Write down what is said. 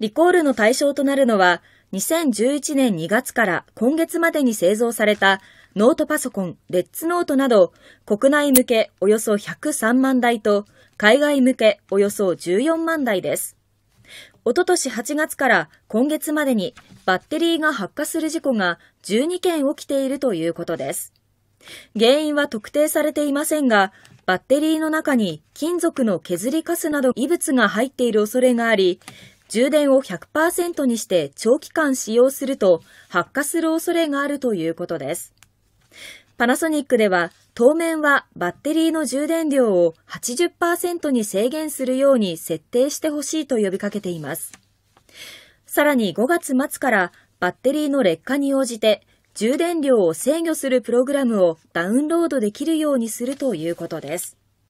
リコールの対象となるのは、2011年2月から今月までに製造されたノートパソコン、レッツノートなど、国内向けおよそ103万台と、海外向けおよそ14万台です。おととし8月から今月までにバッテリーが発火する事故が12件起きているということです。原因は特定されていませんが、バッテリーの中に金属の削りカスなど異物が入っている恐れがあり、充電を100%にして長期間使用すると発火する恐れがあるということです。パナソニックでは当面はバッテリーの充電量を80%に制限するように設定してほしいと呼びかけています。さらに5月末からバッテリーの劣化に応じて充電量を制御するプログラムをダウンロードできるようにするということです。